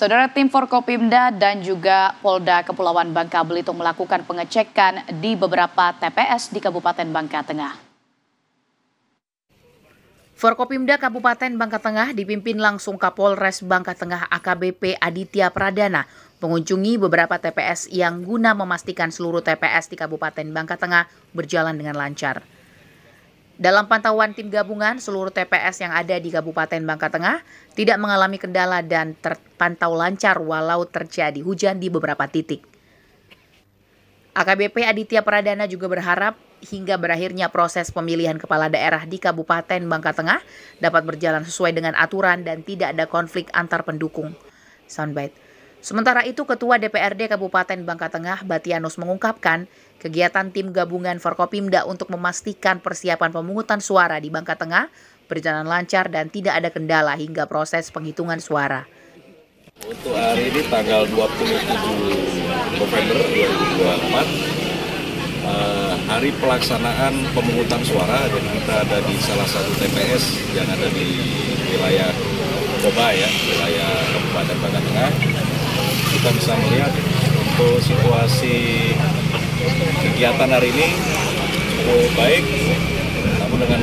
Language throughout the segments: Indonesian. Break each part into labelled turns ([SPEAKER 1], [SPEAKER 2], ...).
[SPEAKER 1] Saudara tim Forkopimda dan juga Polda Kepulauan Bangka Belitung melakukan pengecekan di beberapa TPS di Kabupaten Bangka Tengah. Forkopimda Kabupaten Bangka Tengah dipimpin langsung Kapolres Bangka Tengah AKBP Aditya Pradana mengunjungi beberapa TPS yang guna memastikan seluruh TPS di Kabupaten Bangka Tengah berjalan dengan lancar. Dalam pantauan tim gabungan, seluruh TPS yang ada di Kabupaten Bangka Tengah tidak mengalami kendala dan terpantau lancar walau terjadi hujan di beberapa titik. AKBP Aditya Pradana juga berharap hingga berakhirnya proses pemilihan kepala daerah di Kabupaten Bangka Tengah dapat berjalan sesuai dengan aturan dan tidak ada konflik antar pendukung. Soundbite. Sementara itu, Ketua DPRD Kabupaten Bangka Tengah, Batianus mengungkapkan, kegiatan tim gabungan Forkopimda untuk memastikan persiapan pemungutan suara di Bangka Tengah berjalan lancar dan tidak ada kendala hingga proses penghitungan suara.
[SPEAKER 2] Untuk hari ini tanggal 27 November 2024, eh, hari pelaksanaan pemungutan suara dan kita ada di salah satu TPS yang ada di wilayah Koba ya, wilayah Kabupaten Bangka Tengah kita bisa melihat untuk situasi kegiatan hari ini cukup baik namun dengan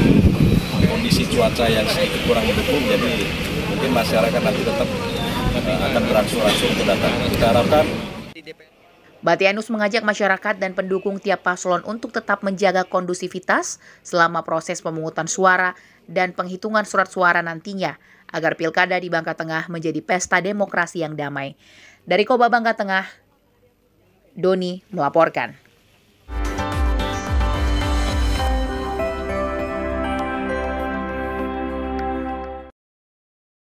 [SPEAKER 2] kondisi cuaca yang sedikit kurang mendukung jadi mungkin masyarakat nanti tetap akan berangsur-angsur datang. kita harapkan
[SPEAKER 1] Batianus mengajak masyarakat dan pendukung tiap paslon untuk tetap menjaga kondusivitas selama proses pemungutan suara dan penghitungan surat suara nantinya agar pilkada di Bangka Tengah menjadi pesta demokrasi yang damai. Dari Koba Bangka Tengah, Doni melaporkan.